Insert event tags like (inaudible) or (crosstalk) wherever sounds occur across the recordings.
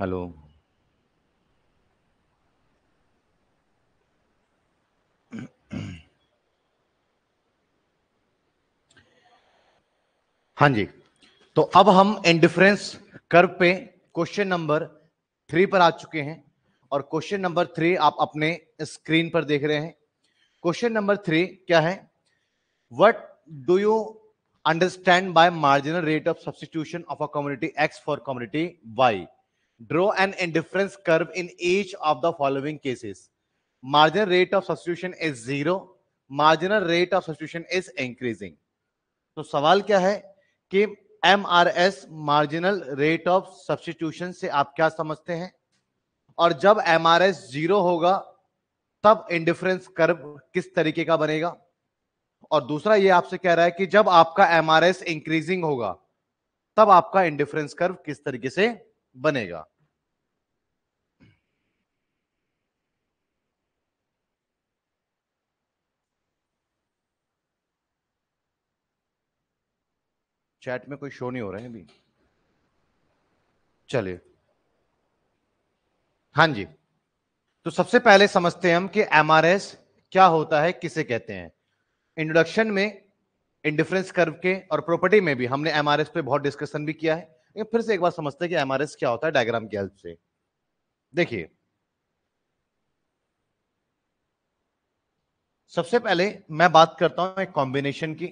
Hello हाँ जी तो अब हम इंडिफरेंस कर्व पे क्वेश्चन नंबर थ्री पर आ चुके हैं और क्वेश्चन नंबर थ्री आप अपने स्क्रीन पर देख रहे हैं क्वेश्चन नंबर थ्री क्या है what do you understand by marginal rate of substitution of a community X for community Y Draw an indifference curve in each of the following cases. Marginal rate of substitution is zero. Marginal rate of substitution is increasing. तो सवाल क्या है कि M R S marginal rate of substitution से आप क्या समझते हैं और जब एम आर एस जीरो होगा तब इंडिफरेंस कर्व किस तरीके का बनेगा और दूसरा ये आपसे कह रहा है कि जब आपका एम आर एस इंक्रीजिंग होगा तब आपका इंडिफरेंस कर्व किस तरीके से बनेगा चैट में कोई शो नहीं हो रहा है अभी चलिए हाँ जी तो सबसे पहले समझते हैं हम कि एमआरएस क्या होता है किसे कहते हैं इंट्रोडक्शन में इंडिफरेंस कर्व के और प्रॉपर्टी में भी हमने एमआरएस पे बहुत डिस्कशन भी किया है लेकिन फिर से एक बार समझते हैं कि एमआरएस क्या होता है डायग्राम की हेल्प से देखिए सबसे पहले मैं बात करता हूं एक कॉम्बिनेशन की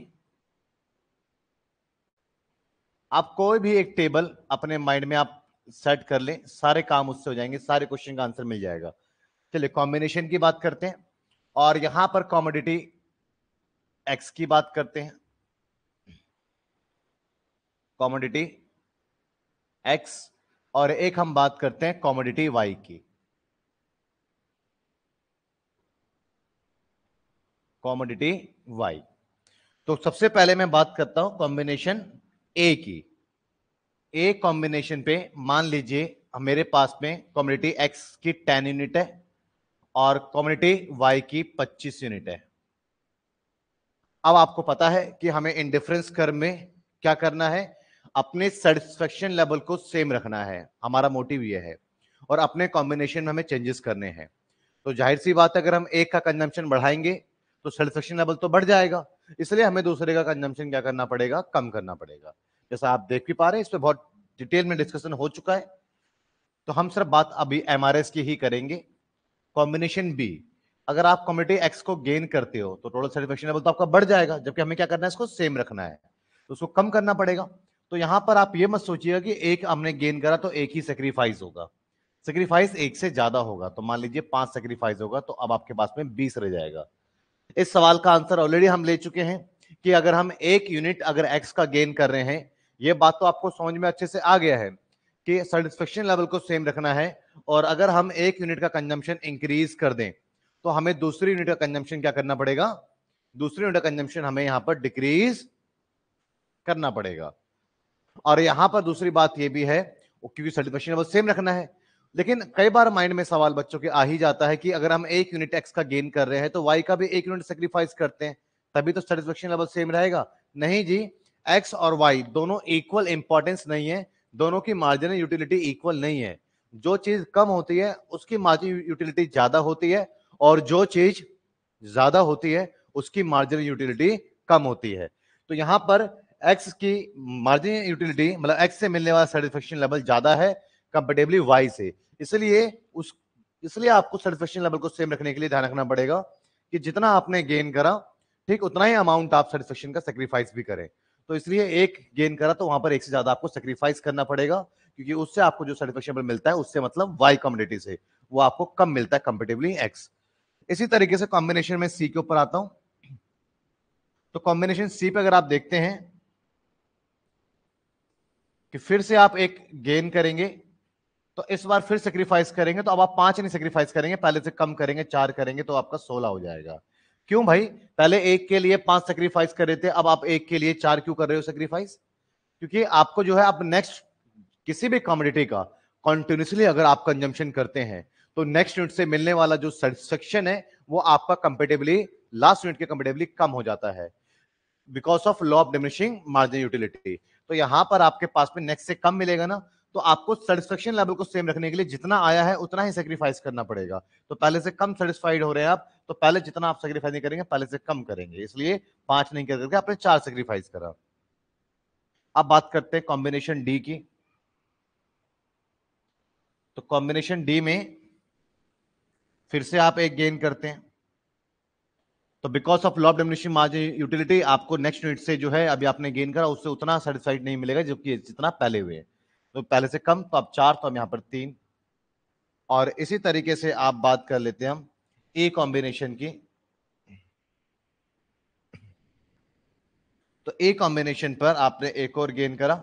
आप कोई भी एक टेबल अपने माइंड में आप सेट कर लें सारे काम उससे हो जाएंगे सारे क्वेश्चन का आंसर मिल जाएगा चलिए कॉम्बिनेशन की बात करते हैं और यहां पर कॉमोडिटी एक्स की बात करते हैं कॉमोडिटी एक्स और एक हम बात करते हैं कॉमोडिटी वाई की कॉमोडिटी वाई तो सबसे पहले मैं बात करता हूं कॉम्बिनेशन ए की ए कॉम्बिनेशन पे मान लीजिए मेरे पास में कॉमोडिटी एक्स की टेन यूनिट है और कॉमोडिटी वाई की पच्चीस यूनिट है अब आपको पता है कि हमें इंडिफरेंस कर में क्या करना है अपने सेटिस्फेक्शन लेवल को सेम रखना है हमारा मोटिव यह है और अपने कॉम्बिनेशन में हमें चेंजेस करने हैं तो जाहिर सी बात अगर हम एक का कंजम्पशन बढ़ाएंगे तो सेटिस्फेक्शन लेवल तो बढ़ जाएगा इसलिए हमें दूसरे का कंजम्पशन क्या करना पड़ेगा कम करना पड़ेगा जैसा आप देख भी पा रहे हैं इस पर बहुत डिटेल में डिस्कशन हो चुका है तो हम सिर्फ बात अभी एम की ही करेंगे कॉम्बिनेशन बी अगर आप कम्युनिटी एक्स को गेन करते हो तो टोटल सेटिस्फेक्शन लेवल तो आपका बढ़ जाएगा जबकि हमें क्या करना है इसको सेम रखना है तो उसको कम करना पड़ेगा तो यहां पर आप ये मत सोचिएगा कि एक हमने गेन करा तो एक ही सेक्रीफाइस होगा सेक्रीफाइस एक से ज्यादा होगा तो मान लीजिए पांच सेक्रीफाइस होगा तो अब आपके पास में बीस रह जाएगा इस सवाल का आंसर ऑलरेडी हम ले चुके हैं कि अगर हम एक यूनिट अगर एक्स का गेन कर रहे हैं ये बात तो आपको समझ में अच्छे से आ गया है कि सेटिस्फेक्शन लेवल को सेम रखना है और अगर हम एक यूनिट का कंजम्पशन इंक्रीज कर दें तो हमें दूसरी यूनिट का कंजम्पशन क्या करना पड़ेगा दूसरी यूनिट का कंजम्पशन हमें यहाँ पर डिक्रीज करना पड़ेगा और यहां पर दूसरी बात यह भी है क्योंकि सर्टिफिकेशन लेवल सेम रखना है लेकिन कई बार माइंड में सवाल बच्चों के आ ही जाता है कि अगर हम एक यूनिट एक्स का गेन कर रहे हैं तो वाई का भी एक यूनिट सेक्रीफाइस करते हैं तभी तो सेटिस्फेक्शन लेवल सेम रहेगा नहीं जी एक्स और वाई दोनों इक्वल इंपॉर्टेंस नहीं है दोनों की मार्जिनल यूटिलिटी इक्वल नहीं है जो चीज कम होती है उसकी मार्जिन यूटिलिटी ज्यादा होती है और जो चीज ज्यादा होती है उसकी मार्जिनल यूटिलिटी कम होती है तो यहां पर एक्स की मार्जिन यूटिलिटी मतलब एक्स से मिलने वाला सेटिस्फेक्शन लेवल ज्यादा है कंपेटेबली वाई से इसलिए उस इसलिए आपको सेटिस्फेक्शन लेवल को सेम रखने के लिए ध्यान रखना पड़ेगा कि जितना आपने गेन करा ठीक उतना ही अमाउंट आप सेटिस्फेक्शन का सेक्रीफाइस भी करें तो इसलिए एक गेन करा तो वहां पर एक से ज्यादा आपको सेक्रीफाइस करना पड़ेगा क्योंकि उससे आपको जो सेटिस्फेक्शन लेवल मिलता है उससे मतलब वाई कम्युनिटी से वो आपको कम मिलता है कंपेटिवली एक्स इसी तरीके से कॉम्बिनेशन में सी के ऊपर आता हूं तो कॉम्बिनेशन सी पे अगर आप देखते हैं कि फिर से आप एक गेन करेंगे तो इस बार फिर सेक्रीफाइस करेंगे तो अब आप पांच नहीं सेक्रीफाइस करेंगे पहले से कम करेंगे चार करेंगे तो आपका सोलह हो जाएगा क्यों भाई पहले एक के लिए पांच सेक्रीफाइस कर रहे थे अब आप एक के लिए चार क्यों कर रहे हो सेक्रीफाइस क्योंकि आपको जो है आप नेक्स्ट किसी भी कॉमोडिटी का कॉन्टिन्यूसली अगर आप कंजम्पशन करते हैं तो नेक्स्ट यूनिट से मिलने वाला जो सेक्शन है वो आपका कंपेटेबली लास्ट यूनिट के कंपेटेबली कम हो जाता है because of law of diminishing margin utility तो यहां पर आपके पास में नेक्स्ट से कम मिलेगा ना तो आपको सेटिस्फेक्शन लेवल को सेम रखने के लिए जितना आया है उतना ही सेक्रीफाइस करना पड़ेगा तो पहले से कम सेटिस्फाइड हो रहे हैं आप तो पहले जितना आप सेक्रीफाइस नहीं करेंगे पहले से कम करेंगे इसलिए पांच नहीं कर करके आपने चार सेक्रीफाइस करा अब बात करते हैं कॉम्बिनेशन डी की तो कॉम्बिनेशन डी में फिर से आप एक गेन करते हैं तो because of law diminishing margin utility आपको नेक्स्ट यूनिट से जो है अभी आपने गेन करा उससे उतना सेटिस्फाइड नहीं मिलेगा जबकि जितना पहले हुए तो पहले से कम तो आप चार तो हम यहाँ पर तीन और इसी तरीके से आप बात कर लेते हैं हम ए कॉम्बिनेशन की तो ए कॉम्बिनेशन पर आपने एक और गेन करा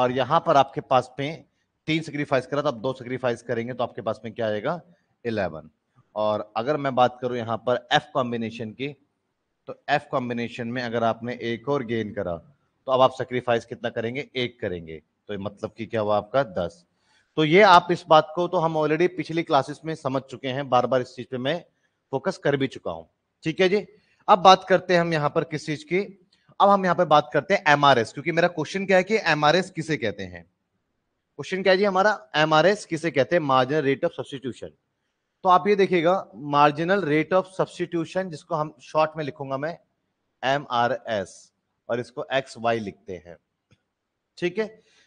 और यहां पर आपके पास में तीन सेक्रीफाइस करा तो आप दो सेक्रीफाइस करेंगे तो आपके पास में क्या आएगा इलेवन और अगर मैं बात करूं यहाँ पर एफ कॉम्बिनेशन की तो एफ कॉम्बिनेशन में अगर आपने एक और गेन करा तो अब आप सेक्रीफाइस कितना करेंगे एक करेंगे तो मतलब कि क्या हुआ आपका दस तो ये आप इस बात को तो हम ऑलरेडी पिछली क्लासेस में समझ चुके हैं बार बार इस चीज पे मैं फोकस कर भी चुका हूं ठीक है जी अब बात करते हैं हम यहाँ पर किस चीज की अब हम यहाँ पर बात करते हैं एमआरएस क्योंकि मेरा क्वेश्चन क्या है कि एमआरएस किसे कहते हैं क्वेश्चन क्या है जी हमारा एमआरएस किसे कहते हैं मार्जिनल रेट ऑफ सब्सटीट्यूशन तो आप ये देखिएगा मार्जिनल रेट ऑफ सब्सटीट्यूशन जिसको हम शॉर्ट में लिखूंगा मैं एम आर एस और इसको एक्स वाई लिखते हैं ठीक है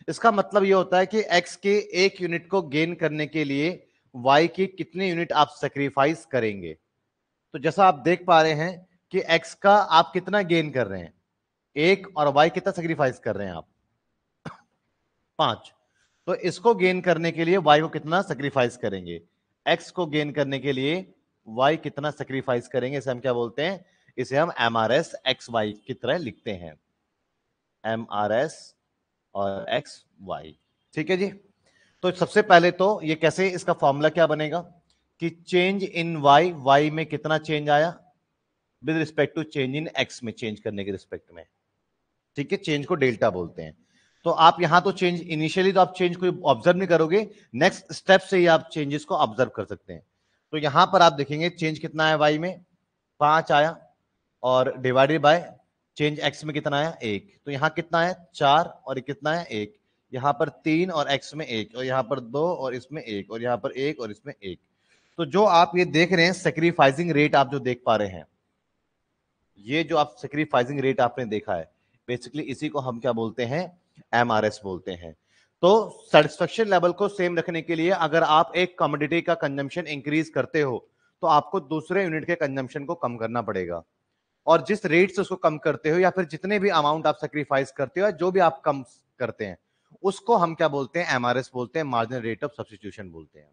इसका मतलब ये होता है कि एक्स के एक यूनिट को गेन करने के लिए वाई की कितने यूनिट आप सेक्रीफाइस करेंगे तो जैसा आप देख पा रहे हैं कि एक्स का आप कितना गेन कर रहे हैं एक और वाई कितना सेक्रीफाइस कर रहे हैं आप (coughs) पांच तो इसको गेन करने के लिए वाई को कितना सेक्रीफाइस करेंगे एक्स को गेन करने के लिए वाई कितना सेक्रीफाइस करेंगे इसे हम क्या बोलते हैं इसे हम M R S X Y की तरह लिखते हैं एम आर एस और एक्स वाई ठीक है जी तो सबसे पहले तो ये कैसे इसका फॉर्मूला क्या बनेगा कि चेंज इन वाई वाई में कितना चेंज आया with respect to change in X में चेंज करने के रिस्पेक्ट में ठीक है चेंज को डेल्टा बोलते हैं तो आप यहां तो चेंज इनिशियली तो आप चेंज कोई ऑब्जर्व नहीं करोगे नेक्स्ट स्टेप से ही आप चेंजेस को ऑब्जर्व कर सकते हैं तो यहां पर आप देखेंगे चेंज कितना है वाई में पांच आया और डिवाइडेड बाय चेंज एक्स में कितना आया एक तो यहाँ कितना है चार और कितना है एक यहां पर तीन और एक्स में एक और यहाँ पर दो और इसमें एक और यहां पर एक और इसमें एक तो जो आप ये देख रहे हैं सेक्रीफाइजिंग रेट आप जो देख पा रहे हैं ये जो आप सेक्रीफाइजिंग रेट आपने देखा है बेसिकली इसी को हम क्या बोलते हैं एम बोलते हैं तो सेटिस्फेक्शन लेवल को सेम रखने के लिए अगर आप एक कमोडिटी का कंजम्पशन इंक्रीज करते हो तो आपको दूसरे यूनिट के कंजम्पशन को कम करना पड़ेगा और जिस रेट से उसको कम करते हो या फिर जितने भी अमाउंट आप सेक्रीफाइस करते हो या जो भी आप कम करते हैं उसको हम क्या बोलते हैं एस बोलते हैं मार्जिनल रेट ऑफ सब्सटीट्यूशन बोलते हैं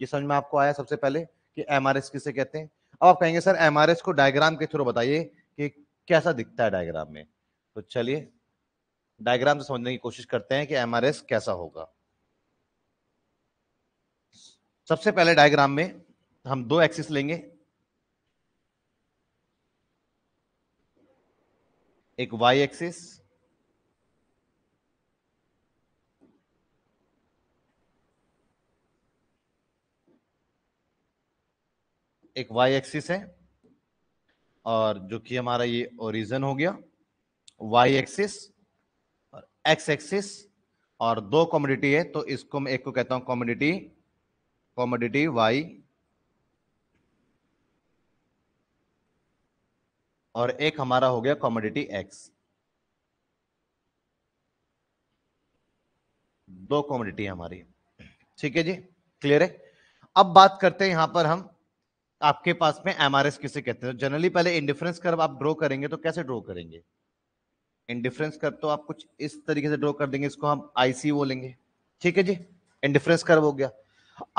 ये समझ में आपको आया सबसे पहले कि एमआरएस किसे कहते हैं अब आप कहेंगे सर एमआरएस को डायग्राम के थ्रू बताइए कि कैसा दिखता है डायग्राम में तो चलिए डायग्राम से समझने की कोशिश करते हैं कि एम कैसा होगा सबसे पहले डायग्राम में हम दो एक्सिस लेंगे एक वाई एक्सिस एक वाई एक्सिस है और जो कि हमारा ये ओरिजन हो गया वाई एक्सिस एक्स एक्सिस और दो कॉमोडिटी है तो इसको मैं एक को कहता हूं कॉमोडिटी कॉमोडिटी वाई और एक हमारा हो गया कॉमोडिटी एक्स दो कॉमोडिटी हमारी ठीक है जी क्लियर है अब बात करते हैं यहां पर हम आपके पास में एमआरएस किसे कहते हैं जनरली तो पहले इंडिफरेंस कर्व आप ड्रॉ करेंगे तो कैसे ड्रॉ करेंगे इंडिफरेंस कर तो आप कुछ इस तरीके से ड्रॉ कर देंगे इसको हम आईसी बोलेंगे ठीक है जी इंडिफरेंस कर हो गया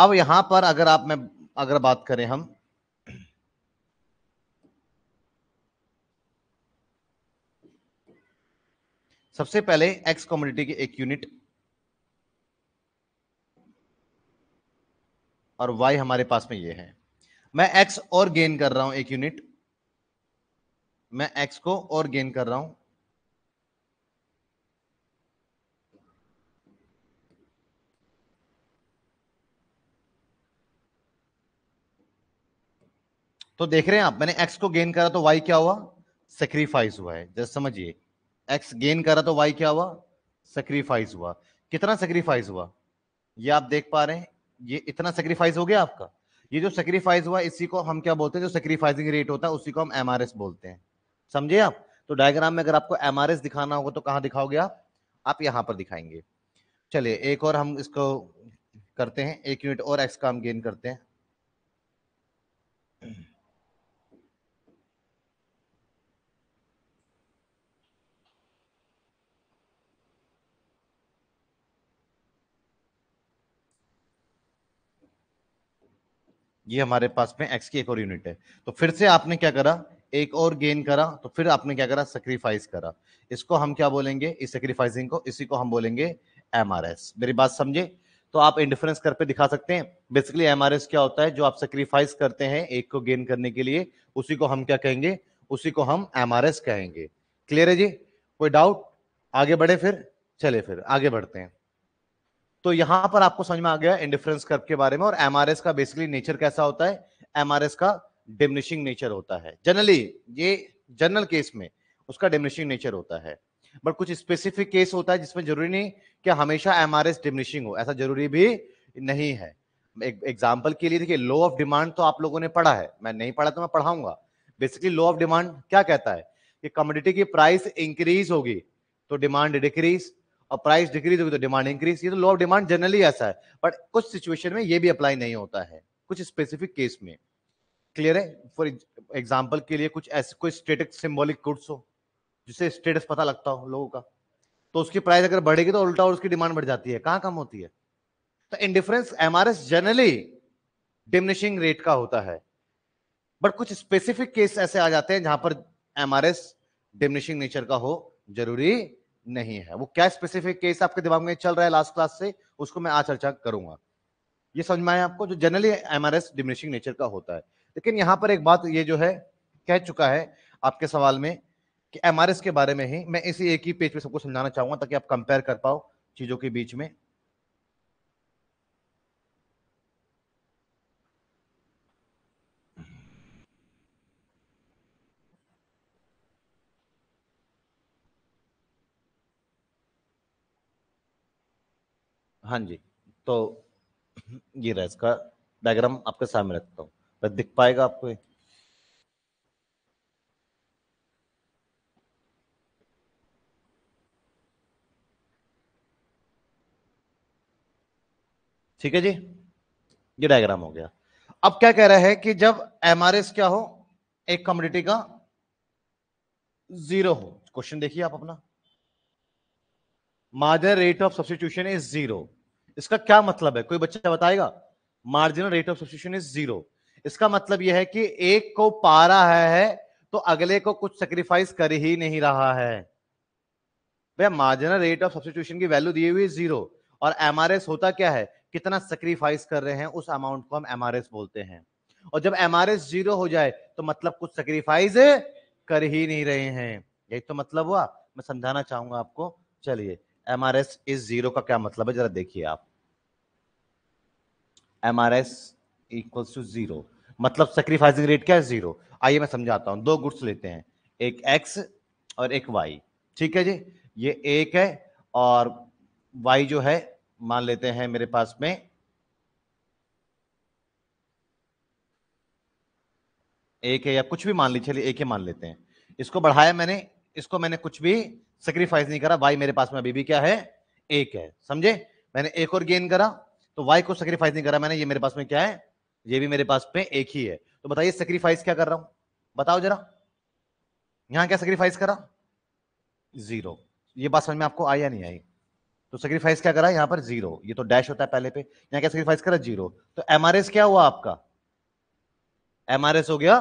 अब यहां पर अगर आप मैं अगर बात करें हम सबसे पहले एक्स कम्युनिटी की एक यूनिट और वाई हमारे पास में ये है मैं एक्स और गेन कर रहा हूं एक यूनिट मैं एक्स को और गेन कर रहा हूं तो देख रहे हैं आप मैंने एक्स को गेन करा तो वाई क्या हुआ सेक्रीफाइस हुआ है जैसे समझिए एक्स गेन करा तो वाई क्या हुआ सेक्रीफाइस हुआ कितना सेक्रीफाइस हुआ ये आप देख पा रहे हैं ये इतना सेक्रीफाइस हो गया आपका ये जो सेक्रीफाइस हुआ इसी को हम क्या बोलते हैं जो सेक्रीफाइसिंग रेट होता है उसी को हम एम बोलते हैं समझे आप तो डायग्राम में अगर आपको एम दिखाना होगा तो कहाँ दिखाओगे आप आप यहाँ पर दिखाएंगे चलिए एक और हम इसको करते हैं एक यूनिट और एक्स का हम गेन करते हैं ये हमारे पास में एक्स की एक और यूनिट है तो फिर से आपने क्या करा एक और गेन करा तो फिर आपने क्या करा सेक्रीफाइस करा इसको हम क्या बोलेंगे इस सेक्रीफाइसिंग को इसी को हम बोलेंगे एम मेरी बात समझे तो आप इंडिफरेंस कर पे दिखा सकते हैं बेसिकली एम क्या होता है जो आप सेक्रीफाइस करते हैं एक को गेन करने के लिए उसी को हम क्या कहेंगे उसी को हम एम कहेंगे क्लियर है जी कोई डाउट आगे बढ़े फिर चले फिर आगे बढ़ते हैं तो यहां पर आपको समझ में आ गया इंडिफरेंस कर्व के बारे में और एमआरएस का बेसिकली नेचर कैसा होता है एमआरएस का डिमिनिशिंग नेचर होता है जनरली ये जनरल केस में उसका डिमिनिशिंग नेचर होता है बट कुछ स्पेसिफिक केस होता है जिसमें जरूरी नहीं कि हमेशा एमआरएस डिमिनिशिंग हो ऐसा जरूरी भी नहीं है एग्जाम्पल के लिए देखिए लो ऑफ डिमांड तो आप लोगों ने पढ़ा है मैं नहीं पढ़ा तो मैं पढ़ाऊंगा बेसिकली लो ऑफ डिमांड क्या कहता है कि कमोडिटी की प्राइस इंक्रीज होगी तो डिमांड डिक्रीज और प्राइस डिक्रीज होगी तो डिमांड इंक्रीज ये तो लॉ ऑफ डिमांड जनरली ऐसा है बट कुछ सिचुएशन में ये भी अप्लाई नहीं होता है कुछ स्पेसिफिक केस में क्लियर है फॉर एग्जाम्पल के लिए कुछ ऐसे कोई स्टेटिक सिम्बोलिक गुड्स हो जिससे स्टेटस पता लगता हो लोगों का तो उसकी प्राइस अगर बढ़ेगी तो उल्टा और उसकी डिमांड बढ़ जाती है कहाँ कम होती है तो M R S generally diminishing rate का होता है बट कुछ स्पेसिफिक केस ऐसे आ जाते हैं जहां पर M R S diminishing nature का हो जरूरी नहीं है वो क्या स्पेसिफिक केस आपके दिमाग में चल रहा है लास्ट क्लास से उसको मैं आज चर्चा करूंगा ये समझ में आया आपको जो generally M R S diminishing nature का होता है लेकिन यहाँ पर एक बात ये जो है कह चुका है आपके सवाल में कि के बारे में ही मैं इसी एक ही पेज पे सबको समझाना चाहूंगा ताकि आप कंपेयर कर पाओ चीज़ों के बीच में हाँ जी तो ये रहा इसका डायग्राम आपके सामने रखता हूँ तो दिख पाएगा आपको ठीक है जी ये डायग्राम हो गया अब क्या कह रहा है कि जब एम क्या हो एक कम्युनिटी का जीरो हो क्वेश्चन देखिए आप अपना मादर rate of substitution is zero इसका क्या मतलब है कोई बच्चा बताएगा marginal rate of substitution is zero इसका मतलब यह है कि एक को पा रहा है तो अगले को कुछ सेक्रीफाइस कर ही नहीं रहा है भैया मार्जिनल रेट ऑफ सब्सिट्यूशन की वैल्यू दी हुई जीरो और एमआरएस होता क्या है कितना सेक्रीफाइस कर रहे हैं उस अमाउंट को हम एमआरएस बोलते हैं और जब एमआरएस जीरो हो जाए तो मतलब कुछ सेक्रीफाइस कर ही नहीं रहे हैं यही तो मतलब हुआ मैं समझाना चाहूंगा आपको चलिए M R S is zero का क्या मतलब है जरा देखिए आप M R S equals to zero मतलब सेक्रीफाइसिंग रेट क्या है जीरो आइए मैं समझाता हूँ दो गुड्स लेते हैं एक एक्स और एक वाई ठीक है जी ये एक है और वाई जो है मान लेते हैं मेरे पास में एक है या कुछ भी मान लीजिए चलिए एक ही मान लेते हैं इसको बढ़ाया मैंने इसको मैंने कुछ भी सेक्रीफाइस नहीं करा वाई मेरे पास में अभी भी क्या है एक है समझे मैंने एक और गेन करा तो वाई को सेक्रीफाइस नहीं करा मैंने ये मेरे पास में क्या है ये भी मेरे पास में एक ही है तो बताइए सेक्रीफाइस क्या कर रहा हूं बताओ जरा यहां क्या सेक्रीफाइस करा जीरो ये बात समझ में आपको आया नहीं आई तो सेक्रीफाइस क्या करा यहाँ पर जीरो ये तो डैश होता है पहले पे यहां क्या सेक्रीफाइस करा जीरो तो एमआरएस क्या हुआ आपका एमआरएस हो गया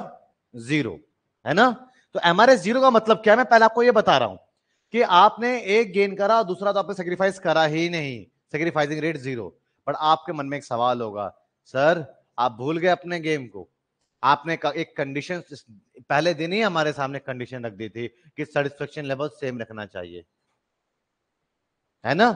जीरो है ना तो एमआरएस जीरो का मतलब क्या है मैं पहले आपको ये बता रहा हूं कि आपने एक गेन करा दूसरा तो आपने सेक्रीफाइस करा ही नहीं सेक्रीफाइसिंग रेट जीरो पर आपके मन में एक सवाल होगा सर आप भूल गए अपने गेम को आपने एक कंडीशन पहले दिन ही हमारे सामने कंडीशन रख दी थी कि सेटिस्फेक्शन लेवल सेम रखना चाहिए है ना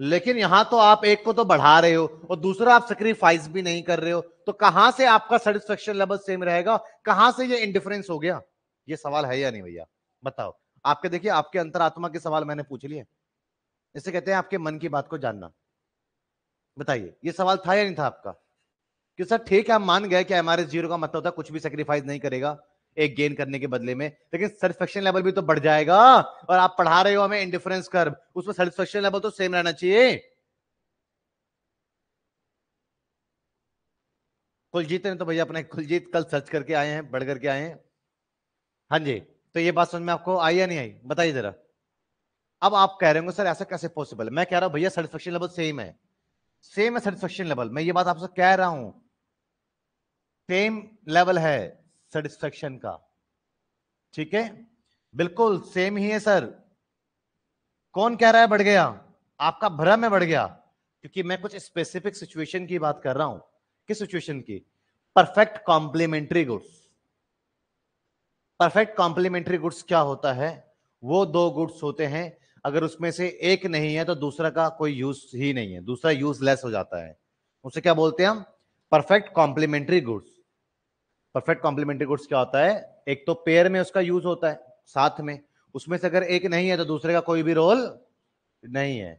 लेकिन यहां तो आप एक को तो बढ़ा रहे हो और दूसरा आप सेक्रीफाइस भी नहीं कर रहे हो तो कहां से आपका सेटिस्फेक्शन लेवल सेम रहेगा कहां से ये इंडिफरेंस हो गया ये सवाल है या नहीं भैया बताओ आपके देखिए आपके अंतरात्मा के सवाल मैंने पूछ लिए इसे कहते हैं आपके मन की बात को जानना बताइए ये सवाल था या नहीं था आपका कि सर ठीक है हम मान गए कि हमारे जीरो का मतलब होता कुछ भी सेक्रीफाइस नहीं करेगा एक गेन करने के बदले में लेकिन सेटिस्फेक्शन लेवल भी तो बढ़ जाएगा और आप पढ़ा रहे हो हमें इंडिफरेंस कर उसमें सेटिस्फेक्शन लेवल तो सेम रहना चाहिए कुलजीत ने तो भैया अपने कुलजीत कल सर्च करके आए हैं बढ़ करके आए हैं हाँ जी तो ये बात समझ में आपको आई या नहीं आई बताइए जरा अब आप कह रहे होंगे सर ऐसा कैसे पॉसिबल मैं कह रहा हूं भैया सेटिस्फेक्शन लेवल सेम है सेम है सेटिस्फेक्शन लेवल मैं ये बात आपसे कह रहा हूं सेम लेवल है सेटिस्फेक्शन का ठीक है बिल्कुल सेम ही है सर कौन कह रहा है बढ़ गया आपका भ्रम है बढ़ गया क्योंकि मैं कुछ स्पेसिफिक सिचुएशन की बात कर रहा हूं किस सिचुएशन की perfect complementary goods perfect complementary goods क्या होता है वो दो गुड्स होते हैं अगर उसमें से एक नहीं है तो दूसरा का कोई यूज ही नहीं है दूसरा यूजलेस हो जाता है उसे क्या बोलते हैं हम perfect complementary goods perfect complementary goods क्या होता है एक तो पेयर में उसका यूज होता है साथ में उसमें से अगर एक नहीं है तो दूसरे का कोई भी रोल नहीं है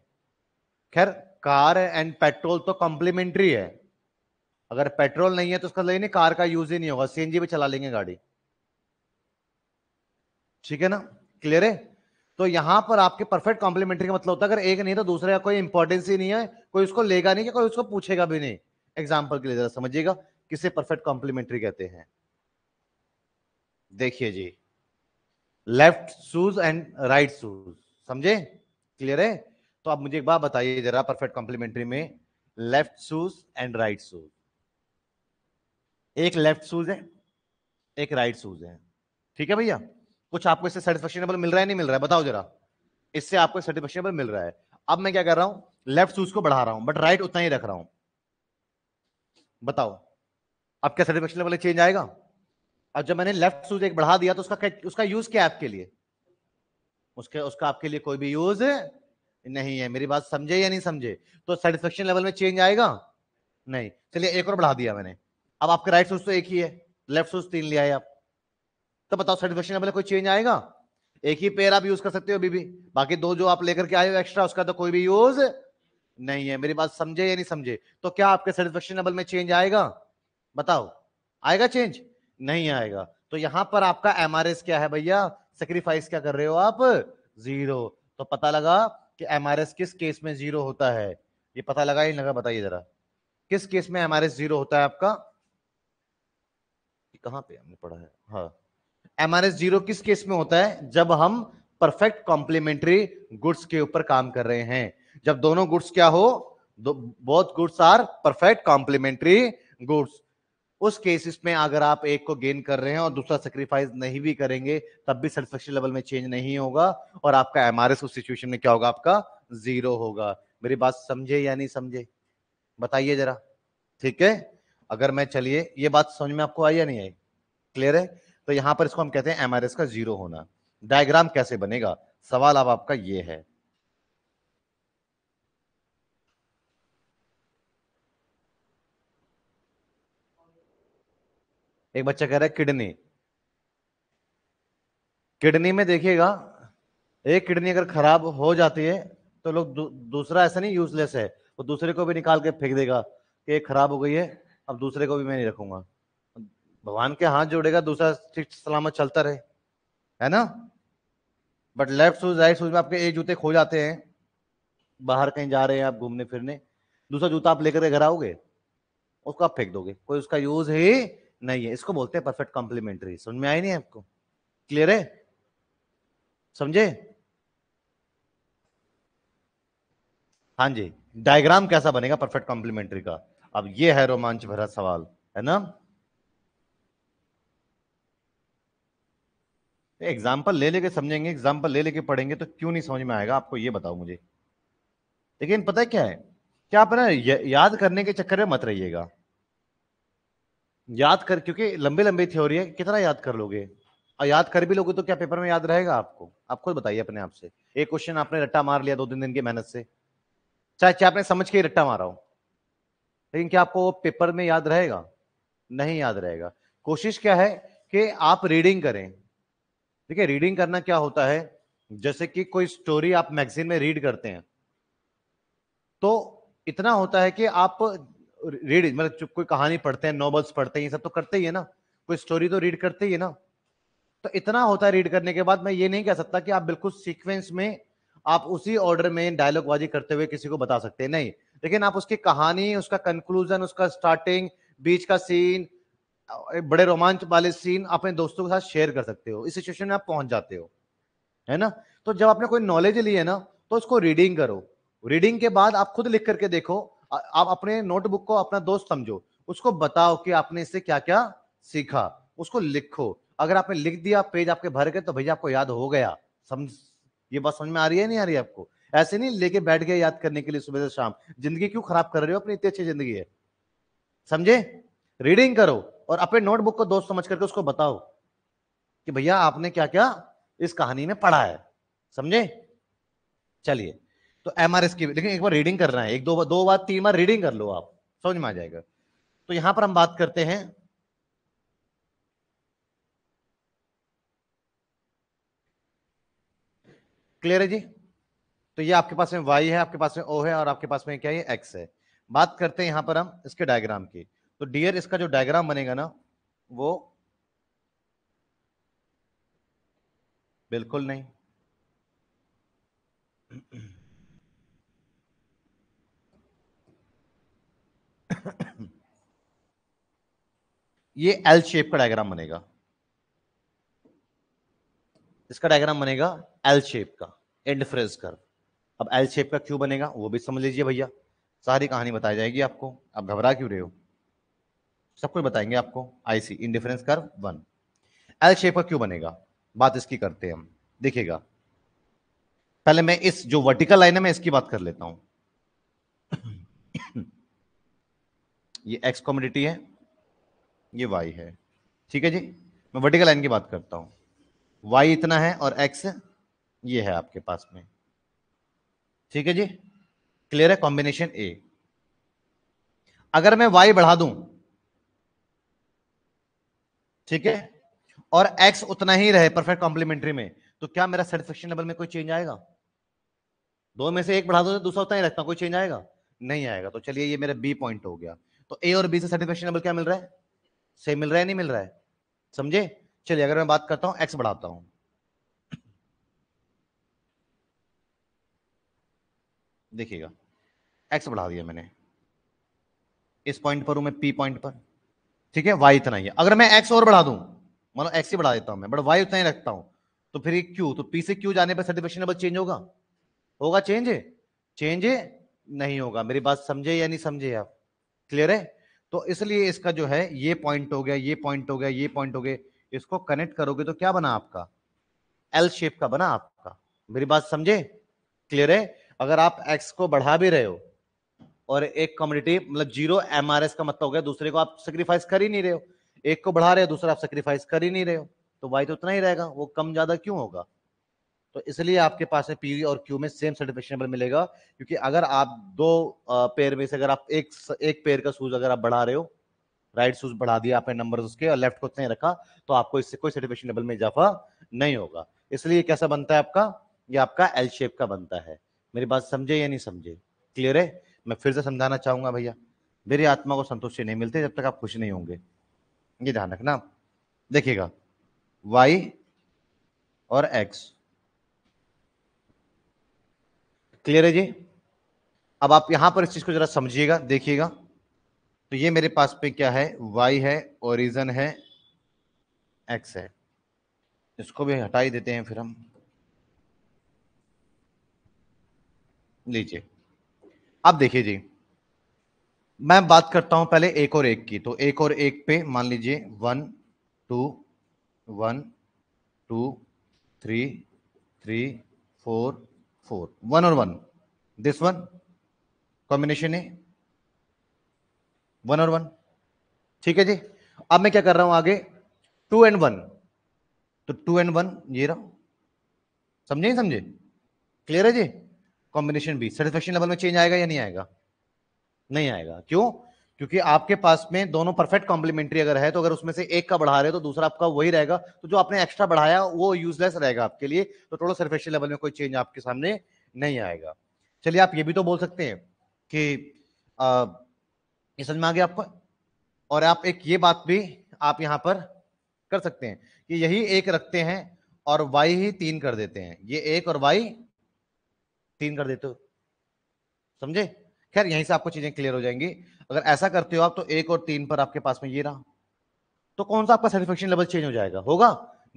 खैर कार एंड पेट्रोल तो कॉम्प्लीमेंट्री है अगर पेट्रोल नहीं है तो उसका नहीं कार का यूज ही नहीं होगा सीएनजी भी चला लेंगे गाड़ी ठीक है ना क्लियर है तो यहां पर आपके परफेक्ट कॉम्प्लीमेंट्री का मतलब होता है अगर एक नहीं तो दूसरे का कोई इंपॉर्टेंस ही नहीं है कोई उसको लेगा नहीं कोई उसको पूछेगा भी नहीं एग्जाम्पल के लिए जरा समझिएगा किसे परफेक्ट कॉम्प्लीमेंट्री कहते हैं देखिए जी left shoes and right shoes समझे क्लियर है तो आप मुझे एक बात बताइए जरा परफेक्ट कॉम्प्लीमेंट्री में left shoes and right shoes एक लेफ्ट शूज है एक राइट शूज है ठीक है भैया कुछ आपको इससे सेटिस्फेक्शनेबल मिल रहा है नहीं मिल रहा है बताओ जरा इससे आपको सेटिस्फेक्शनेबल मिल रहा है अब मैं क्या कर रहा हूं लेफ्ट सूज को बढ़ा रहा हूं बट राइट उतना ही रख रहा हूं बताओ अब क्या सेटिस्फेक्शन लेवल चेंज आएगा अब जब मैंने लेफ्ट सूज एक बढ़ा दिया तो उसका उसका यूज क्या आपके लिए उसके उसका आपके लिए कोई भी यूज नहीं है मेरी बात समझे या नहीं समझे तो सेटिस्फेक्शन लेवल में चेंज आएगा नहीं चलिए एक और बढ़ा दिया मैंने अब आपके राइट सूज तो एक ही है लेफ्ट सूज तीन लिया है आप तो बताओ सर्टिफिकेशन में कोई चेंज आएगा एक ही पेयर आप यूज कर सकते हो अभी भी बाकी दो जो आप लेकर के आए हो एक्स्ट्रा उसका तो कोई भी यूज नहीं है मेरी बात समझे या नहीं समझे तो क्या आपके सर्टिफिकेशन नंबर में चेंज आएगा बताओ आएगा चेंज नहीं आएगा तो यहां पर आपका एम क्या है भैया सेक्रीफाइस क्या कर रहे हो आप जीरो तो पता लगा कि एम किस केस में जीरो होता है ये पता लगा ही लगा बताइए जरा किस केस में एम जीरो होता है आपका कहां पे हमने पढ़ा है हाँ एम आर एस जीरो किस केस में होता है जब हम परफेक्ट कॉम्प्लीमेंट्री गुड्स के ऊपर काम कर रहे हैं जब दोनों गुड्स क्या हो दो, both goods are perfect complementary goods उस केसेस में अगर आप एक को गेन कर रहे हैं और दूसरा सेक्रीफाइस नहीं भी करेंगे तब भी सेटिस्फेक्शन लेवल में चेंज नहीं होगा और आपका एम उस सिचुएशन में क्या होगा आपका जीरो होगा मेरी बात समझे या नहीं समझे बताइए जरा ठीक है अगर मैं चलिए ये बात समझ में आपको आई या नहीं आई क्लियर है तो यहां पर इसको हम कहते हैं एमआरएस का जीरो होना डायग्राम कैसे बनेगा सवाल अब आपका ये है एक बच्चा कह रहा है किडनी किडनी में देखिएगा एक किडनी अगर खराब हो जाती है तो लोग दू, दूसरा ऐसा नहीं यूजलेस है वो दूसरे को भी निकाल के फेंक देगा कि एक खराब हो गई है अब दूसरे को भी मैं नहीं रखूंगा भगवान के हाथ जोड़ेगा दूसरा ठीक सलामत चलता रहे है ना but left shoes right shoes में आपके एक जूते खो जाते हैं बाहर कहीं जा रहे हैं आप घूमने फिरने दूसरा जूता आप लेकर घर आओगे उसको आप फेंक दोगे कोई उसका यूज ही नहीं है इसको बोलते हैं परफेक्ट कॉम्प्लीमेंट्री समझ में आई नहीं आपको क्लियर है समझे हाँ जी डायग्राम कैसा बनेगा परफेक्ट कॉम्प्लीमेंट्री का अब ये है रोमांच भरा सवाल है ना एग्जाम्पल ले लेके समझेंगे एग्जाम्पल ले लेके पढ़ेंगे तो क्यों नहीं समझ में आएगा आपको ये बताओ मुझे लेकिन पता है क्या है क्या आप ना याद करने के चक्कर में मत रहिएगा याद कर क्योंकि लंबी लंबी थ्योरी है कितना याद कर लोगे और याद कर भी लोगे तो क्या पेपर में याद रहेगा आपको आप खुद बताइए अपने आप से एक क्वेश्चन आपने रट्टा मार लिया दो तीन दिन की मेहनत से चाहे चाहे आपने समझ के रट्टा मारा हो लेकिन क्या आपको पेपर में याद रहेगा नहीं याद रहेगा कोशिश क्या है कि आप रीडिंग करें देखिए रीडिंग करना क्या होता है जैसे कि कोई स्टोरी आप मैगजीन में रीड करते हैं तो इतना होता है कि आप रीड मतलब कोई कहानी पढ़ते हैं नॉवल्स पढ़ते हैं ये सब तो करते ही है ना कोई स्टोरी तो रीड करते ही है ना तो इतना होता है रीड करने के बाद मैं ये नहीं कह सकता कि आप बिल्कुल सीक्वेंस में आप उसी ऑर्डर में डायलॉगबाजी करते हुए किसी को बता सकते हैं नहीं लेकिन आप उसकी कहानी उसका कंक्लूजन उसका स्टार्टिंग बीच का सीन बड़े रोमांच वाले सीन अपने दोस्तों के साथ शेयर कर सकते हो इस सिचुएशन में आप पहुंच जाते हो है ना तो जब आपने कोई नॉलेज ली है ना तो उसको रीडिंग करो रीडिंग के बाद आप खुद लिख करके देखो आप अपने नोटबुक को अपना दोस्त समझो उसको बताओ कि आपने इससे क्या क्या सीखा उसको लिखो अगर आपने लिख दिया पेज आपके भर गए तो भैया आपको याद हो गया समझ ये बात समझ में आ रही है नहीं आ रही है आपको ऐसे नहीं लेके बैठ गए याद करने के लिए सुबह से शाम जिंदगी क्यों खराब कर रहे हो अपनी इतनी अच्छी जिंदगी है समझे रीडिंग करो और अपने नोटबुक को दोस्त समझ करके उसको बताओ कि भैया आपने क्या क्या इस कहानी में पढ़ा है समझे चलिए तो एम आर एस की लेकिन एक बार रीडिंग करना है एक दो दो बार तीन बार रीडिंग कर लो आप समझ में आ जाएगा तो यहां पर हम बात करते हैं क्लियर है जी तो ये आपके पास में वाई है आपके पास में ओ है और आपके पास में क्या है एक्स है बात करते हैं यहां पर हम इसके डायग्राम की तो डियर इसका जो डायग्राम बनेगा ना वो बिल्कुल नहीं ये एल शेप का डायग्राम बनेगा इसका डायग्राम बनेगा एल शेप का एंड फ्रेज कर अब एल शेप का क्यों बनेगा वो भी समझ लीजिए भैया सारी कहानी बताई जाएगी आपको आप घबरा क्यों रहे हो सब कुछ बताएंगे आपको IC indifference curve one L shape का क्यों बनेगा बात इसकी करते हैं हम देखिएगा पहले मैं इस जो वर्टिकल लाइन है मैं इसकी बात कर लेता हूं (coughs) ये एक्स कॉमोडिटी है ये वाई है ठीक है जी मैं वर्टिकल लाइन की बात करता हूं वाई इतना है और एक्स ये है आपके पास में ठीक है जी क्लियर है कॉम्बिनेशन ए अगर मैं वाई बढ़ा दूं ठीक है और एक्स उतना ही रहे परफेक्ट कॉम्प्लीमेंट्री में तो क्या मेरा सेटिस्फेक्शन लेवल में कोई चेंज आएगा दो में से एक बढ़ा दो तो दूसरा उतना ही रखता कोई चेंज आएगा नहीं आएगा तो चलिए ये मेरा बी पॉइंट हो गया तो ए और बी से सेटिस्फेक्शन लेवल क्या मिल रहा है सेम मिल रहा है नहीं मिल रहा है समझे चलिए अगर मैं बात करता हूं एक्स बढ़ाता हूं देखिएगा एक्स बढ़ा दिया मैंने इस पॉइंट पर हूं मैं पी पॉइंट पर ठीक है वाई इतना ही है अगर मैं एक्स और बढ़ा दूं मानो एक्स ही बढ़ा देता हूं मैं बट वाई उतना ही रखता हूं तो फिर ये क्यू तो पी से क्यू जाने पर सर्टिफिकेशन चेंज होगा होगा चेंज है चेंज है नहीं होगा मेरी बात समझे या नहीं समझे आप क्लियर है तो इसलिए इसका जो है ये पॉइंट हो गया ये पॉइंट हो गया ये पॉइंट हो गया इसको कनेक्ट करोगे तो क्या बना आपका एल शेप का बना आपका मेरी बात समझे क्लियर है अगर आप एक्स को बढ़ा भी रहे हो और एक कम्युनिटी मतलब जीरो एमआरएस का मतलब हो गया दूसरे को आप सेक्रीफाइस कर ही नहीं रहे हो एक को बढ़ा रहे हो दूसरा आप सेक्रीफाइस कर ही नहीं रहे हो तो वाई तो उतना ही रहेगा वो कम ज्यादा क्यों होगा तो इसलिए आपके पास में पी और क्यू में सेम सर्टिफिकेशन नंबर मिलेगा क्योंकि अगर आप दो पेयर में से अगर आप एक एक पेयर का सूज अगर आप बढ़ा रहे हो राइट सूज बढ़ा दिया आपने नंबर उसके और लेफ्ट को नहीं रखा तो आपको इससे कोई सर्टिफिकेशन लेवल में इजाफा नहीं होगा इसलिए कैसा बनता है आपका ये आपका एल शेप का बनता है मेरी बात समझे या नहीं समझे क्लियर है मैं फिर से समझाना चाहूँगा भैया मेरी आत्मा को संतुष्टि नहीं मिलती जब तक आप खुश नहीं होंगे ये ध्यान रखना आप देखिएगा वाई और एक्स क्लियर है जी अब आप यहां पर इस चीज को जरा समझिएगा देखिएगा तो ये मेरे पास पे क्या है वाई है ओरिजन है एक्स है इसको भी हटा ही देते हैं फिर हम लीजिए अब देखिए जी मैं बात करता हूं पहले एक और एक की तो एक और एक पे मान लीजिए one two one two three three four four one और वन दिस वन कॉम्बिनेशन है वन और वन ठीक है जी अब मैं क्या कर रहा हूं आगे टू एंड वन तो टू एंड वन ये रहा समझे समझे क्लियर है जी कॉम्बिनेशन बी सेटिस्फेक्शन लेवल में चेंज आएगा या नहीं आएगा नहीं आएगा क्यों क्योंकि आपके पास में दोनों परफेक्ट कॉम्प्लीमेंट्री अगर है तो अगर उसमें से एक का बढ़ा रहे हो तो दूसरा आपका वही रहेगा तो जो आपने एक्स्ट्रा बढ़ाया वो यूजलेस रहेगा आपके लिए तो टोटल सर्फेक्शन लेवल में कोई चेंज आपके सामने नहीं आएगा चलिए आप ये भी तो बोल सकते हैं कि ये समझ में आ गया आपको और आप एक ये बात भी आप यहाँ पर कर सकते हैं कि यही एक रखते हैं और वाई ही तीन कर देते हैं ये एक और वाई तीन कर देते हो समझे खैर यहीं से आपको चीजें क्लियर हो जाएंगी अगर ऐसा करते हो आप तो एक और तीन पर आपके पास में ये रहा तो कौन सा आपका सेटिस्फेक्शन लेवल चेंज हो जाएगा होगा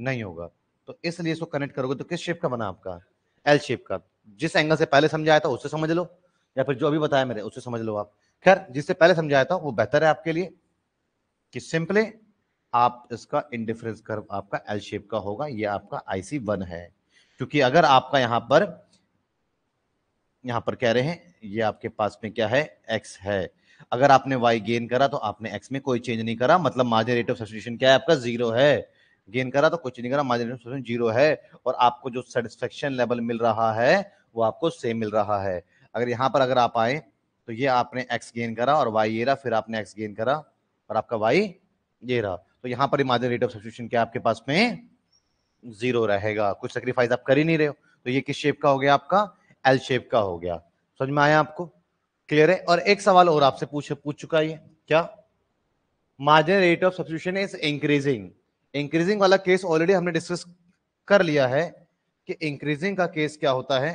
नहीं होगा तो इसलिए इसको कनेक्ट करोगे तो किस शेप का बना आपका एल शेप का जिस एंगल से पहले समझाया था उससे समझ लो या फिर जो अभी बताया मेरे उससे समझ लो आप खैर जिससे पहले समझाया था वो बेहतर है आपके लिए कि सिंपली आप इसका इंडिफरेंस कर्व आपका एल शेप का होगा ये आपका आईसी वन है क्योंकि अगर आपका यहां पर यहाँ पर कह रहे हैं ये आपके पास में क्या है एक्स है अगर आपने वाई गेन करा तो आपने एक्स में कोई चेंज नहीं करा मतलब मार्जिन रेट ऑफ सब्सिट्यूशन क्या है आपका जीरो है गेन करा तो कुछ नहीं करा मार्जिन रेट ऑफ जीरो है और आपको जो सेटिस्फेक्शन लेवल मिल रहा है वो आपको सेम मिल रहा है अगर यहाँ पर अगर आप आए तो ये आपने एक्स गेन करा और वाई ये रहा फिर आपने एक्स गेन करा और आपका वाई ये रहा तो यहाँ पर मार्जिन रेट ऑफ सब्सिट्यूशन क्या आपके पास में जीरो रहेगा कुछ सेक्रीफाइस आप कर ही नहीं रहे हो तो ये किस शेप का हो गया आपका एल शेप का हो गया समझ में आया आपको क्लियर है और एक सवाल और आपसे पूछ पूछ चुका है क्या margin rate of substitution is increasing increasing वाला केस ऑलरेडी हमने डिस्कस कर लिया है कि इंक्रीजिंग का केस क्या होता है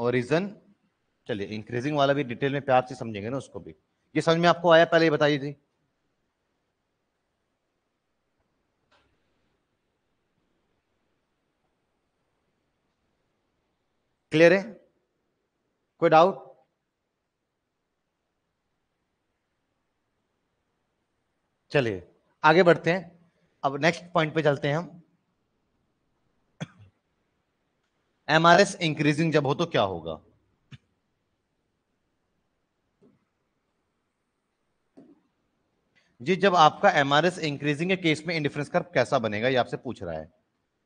और रीजन चलिए इंक्रीजिंग वाला भी डिटेल में प्यार से समझेंगे ना उसको भी ये समझ में आपको आया पहले बताइए जी क्लियर है कोई डाउट चलिए आगे बढ़ते हैं अब नेक्स्ट पॉइंट पे चलते हैं हम एमआरएस इंक्रीजिंग जब हो तो क्या होगा जी जब आपका M R S increasing case में इंडिफरेंस कर्व कैसा बनेगा ये आपसे पूछ रहा है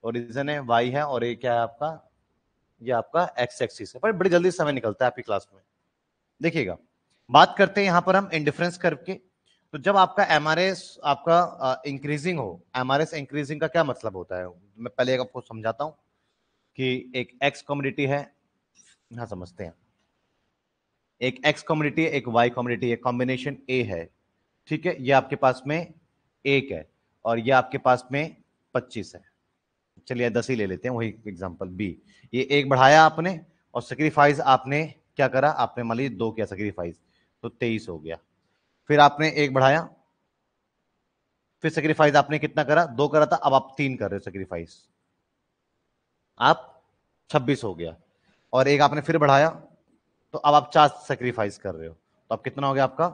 और रीजन है वाई है और ये क्या है आपका ये आपका एक्स एक्सिस है पर बड़ी जल्दी समय निकलता है आपकी क्लास में देखिएगा बात करते हैं यहाँ पर हम इंडिफरेंस कर्व के तो जब आपका एम आपका इंक्रीजिंग हो एम इंक्रीजिंग का क्या मतलब होता है मैं पहले आपको समझाता हूँ कि एक एक्स कम्युनिटी है यहां समझते हैं एक एक्स कम्युनिटी एक वाई कम्युनिटी है कॉम्बिनेशन ए है ठीक है ये आपके पास में एक है और ये आपके पास में पच्चीस है चलिए दस ही ले लेते हैं वही एग्जाम्पल बी ये एक बढ़ाया आपने और सेक्रीफाइस आपने क्या करा आपने मान लीजिए दो किया सेक्रीफाइस तो तेईस हो गया फिर आपने एक बढ़ाया फिर सेक्रीफाइस आपने कितना करा दो करा था अब आप तीन कर रहे हो सेक्रीफाइस आप छब्बीस हो गया और एक आपने फिर बढ़ाया तो अब आप चार सेक्रीफाइस कर रहे हो तो अब कितना हो गया आपका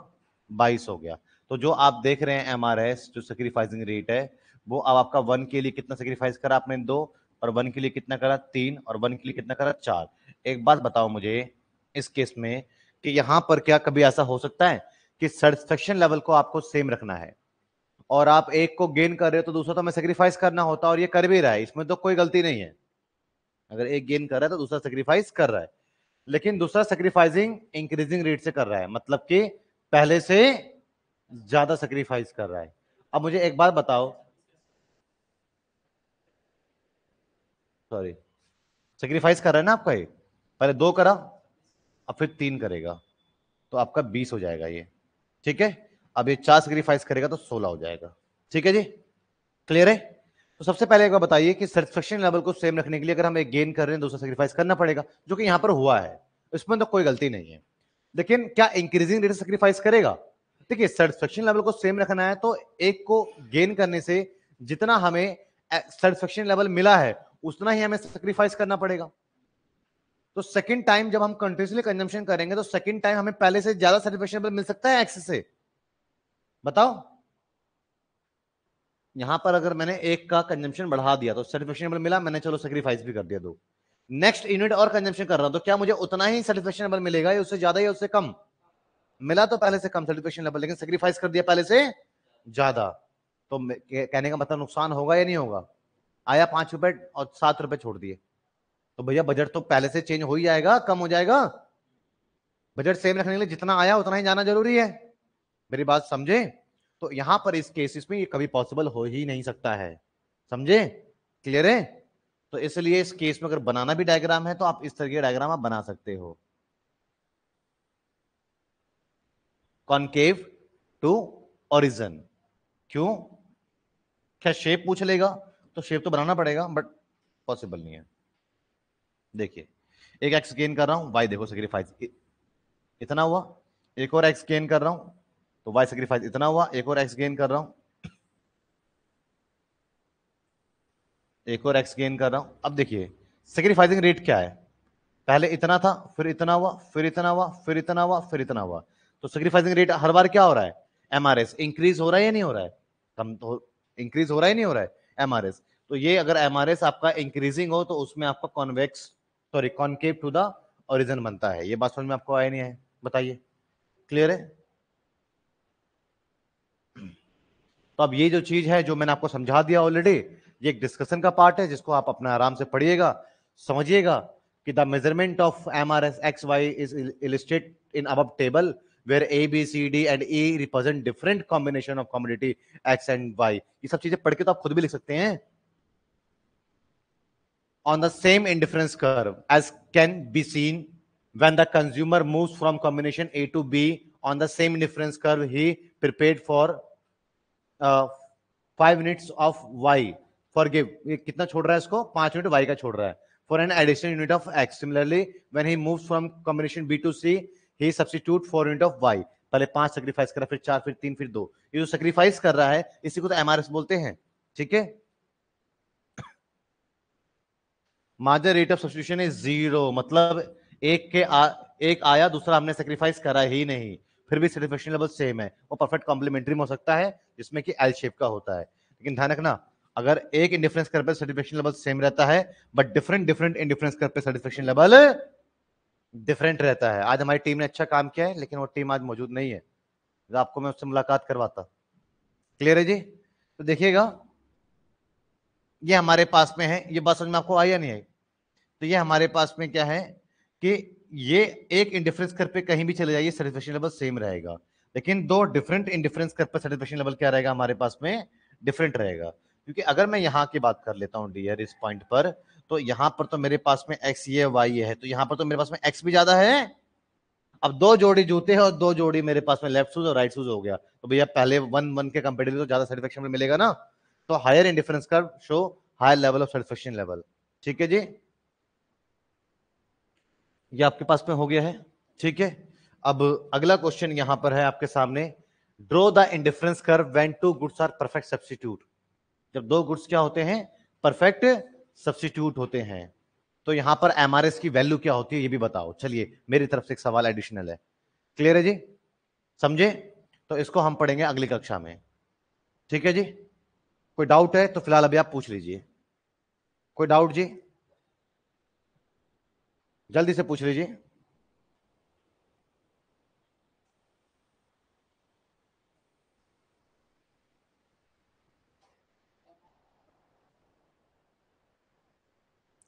बाईस हो गया तो जो आप देख रहे हैं एम जो सेक्रीफाइसिंग रेट है वो अब आपका वन के लिए कितना सेक्रीफाइस करा आपने दो और वन के लिए कितना करा तीन और वन के लिए कितना करा चार एक बात बताओ मुझे इस केस में कि यहां पर क्या कभी ऐसा हो सकता है कि सेटिस्फेक्शन लेवल को आपको सेम रखना है और आप एक को गेन कर रहे हो तो दूसरा तो हमें सेक्रीफाइस करना होता है और ये कर भी रहा है इसमें तो कोई गलती नहीं है अगर एक गेन कर रहा है तो दूसरा सेक्रीफाइस कर रहा है लेकिन दूसरा सेक्रीफाइसिंग इंक्रीजिंग रेट से कर रहा है मतलब कि पहले से ज्यादा सेक्रीफाइस कर रहा है अब मुझे एक बात बताओ सॉरी सेक्रीफाइस कर रहे ना आपका ये पहले दो करा अब फिर तीन करेगा तो आपका बीस हो जाएगा ये ठीक है अब ये चार सेक्रीफाइस करेगा तो सोलह हो जाएगा ठीक है जी क्लियर है तो सबसे पहले एक बार बताइए कि सेटिस्फेक्शन लेवल को सेम रखने के लिए अगर हम एक गेन कर रहे हैं दूसरा सेक्रीफाइस करना पड़ेगा जो कि यहाँ पर हुआ है इसमें तो कोई गलती नहीं है लेकिन क्या इंक्रीजिंग रेट सेक्रीफाइस करेगा देखिए सेटिस्फेक्शन लेवल को सेम रखना है तो एक को गेन करने से जितना हमें सेटिस्फेक्शन लेवल मिला है उतना ही हमें सेक्रीफाइस करना पड़ेगा तो सेकंड टाइम जब हम कंटिन्यूसली कंजम्पशन करेंगे तो सेकंड टाइम हमें पहले से ज्यादा सेटिस्फेक्शन मिल सकता है एक्सेस से बताओ यहां पर अगर मैंने एक का कंजम्पशन बढ़ा दिया तो सेटिस्फेक्शन मिला मैंने चलो सेक्रीफाइस भी कर दिया दो नेक्स्ट यूनिट और कंजम्पशन कर रहा हूं तो क्या मुझे उतना ही सेटिस्फेक्शन लेवल मिलेगा या उससे ज्यादा या उससे कम मिला तो पहले से कम सेटिस्फेक्शन लेवल लेकिन सेक्रीफाइस कर दिया पहले से ज्यादा तो कहने का मतलब नुकसान होगा या नहीं होगा आया पांच रुपए और सात रुपए छोड़ दिए तो भैया बजट तो पहले से चेंज हो ही जाएगा कम हो जाएगा बजट सेम रखने के लिए जितना आया उतना ही जाना जरूरी है मेरी बात समझे तो यहां पर इस केसेस में ये कभी पॉसिबल हो ही नहीं सकता है समझे क्लियर है तो इसलिए इस केस में अगर बनाना भी डायग्राम है तो आप इस तरह के डायग्राम आप बना सकते हो कॉन्केव टू ओरिजन क्यों क्या शेप पूछ लेगा तो शेप तो बनाना पड़ेगा बट पॉसिबल नहीं है देखिए एक एक्स गेन कर रहा हूं वाई देखो सेक्रीफाइस इतना हुआ एक और एक्स गेन कर रहा हूं तो वाई सेक्रीफाइस इतना हुआ एक और एक्स गेन कर रहा हूं एक और एक्स गेन कर रहा हूं अब देखिए सेक्रीफाइसिंग रेट क्या है पहले इतना था फिर इतना हुआ फिर इतना हुआ फिर इतना हुआ फिर इतना हुआ तो सेक्रीफाइसिंग रेट हर बार क्या हो रहा है एमआरएस इंक्रीज हो रहा है या नहीं हो रहा है कम इंक्रीज तो हो रहा है नहीं हो रहा है एमआरएस तो ये अगर एम आपका इंक्रीजिंग हो तो उसमें आपका convex sorry concave to the origin बनता है ये बात समझ में आपको आया नहीं है बताइए क्लियर है तो अब ये जो चीज है जो मैंने आपको समझा दिया ऑलरेडी ये एक डिस्कशन का पार्ट है जिसको आप अपना आराम से पढ़िएगा समझिएगा कि the measurement of M R S X Y is enlisted in अब table where A B C D and E represent different combination of commodity X and Y ये सब चीजें पढ़ के तो आप खुद भी लिख सकते हैं on the same indifference curve as can be seen when the consumer moves from combination A to B on the same indifference curve he prepared for uh, five minutes of Y. Forgive. ये कितना छोड़ रहा है इसको पांच minute Y का छोड़ रहा है for an additional unit of X. Similarly, when he moves from combination B to C, he substitute for unit of Y. पहले पांच सेक्रीफाइस करा फिर चार फिर तीन फिर दो ये जो sacrifice कर रहा है इसी को तो MRS बोलते हैं ठीक है marginal rate of substitution is zero मतलब एक के आ, एक आया दूसरा हमने सेक्रीफाइस करा ही नहीं फिर भी सेटिस्फेक्शन लेवल सेम है वो परफेक्ट कॉम्प्लीमेंट्री में हो सकता है जिसमें कि एल शेप का होता है लेकिन ध्यान रखना अगर एक इंडिफरेंस कर पे सेटिस्फेक्शन लेवल सेम रहता है बट डिफरेंट डिफरेंट इंडिफरेंस कर पे सेटिस्फेक्शन लेवल डिफरेंट रहता है आज हमारी टीम ने अच्छा काम किया है लेकिन वो टीम आज मौजूद नहीं है आपको मैं उससे मुलाकात करवाता क्लियर है जी तो देखिएगा ये हमारे पास में है ये बात समझ में आपको आई या नहीं आई तो ये हमारे पास में क्या है कि ये एक इंडिफरेंस कर पे कहीं भी चले जाइए सेटिस्फेक्शन लेवल सेम रहेगा लेकिन दो डिफरेंट इंडिफरेंस कर पे सेटिस्फेक्शन लेवल क्या रहेगा हमारे पास में डिफरेंट रहेगा क्योंकि अगर मैं यहाँ की बात कर लेता हूँ डियर इस पॉइंट पर तो यहाँ पर तो मेरे पास में एक्स ये वाई ये है तो यहाँ पर तो मेरे पास में एक्स भी ज्यादा है अब दो जोड़ी जूते हैं और दो जोड़ी मेरे पास में लेफ्ट शूज और राइट शूज हो गया तो भैया पहले वन वन के कंपेटिव तो ज्यादा सेटिस्फेक्शन मिलेगा ना तो higher indifference curve show higher level of satisfaction level ठीक है जी ये आपके पास में हो गया है ठीक है अब अगला क्वेश्चन यहां पर है आपके सामने draw the indifference curve when two goods are perfect substitute जब दो गुड्स क्या होते हैं परफेक्ट सब्सिट्यूट होते हैं तो यहां पर एम की वैल्यू क्या होती है ये भी बताओ चलिए मेरी तरफ से एक सवाल एडिशनल है क्लियर है जी समझे तो इसको हम पढ़ेंगे अगली कक्षा में ठीक है जी कोई डाउट है तो फिलहाल अभी आप पूछ लीजिए कोई डाउट जी जल्दी से पूछ लीजिए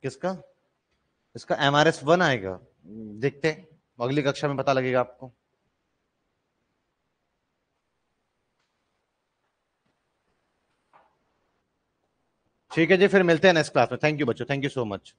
किसका इसका एम आर एस वन आएगा देखते हैं अगली कक्षा में पता लगेगा आपको ठीक है जी फिर मिलते हैं नेक्स्ट क्लास में थैंक यू बच्चों थैंक यू सो मच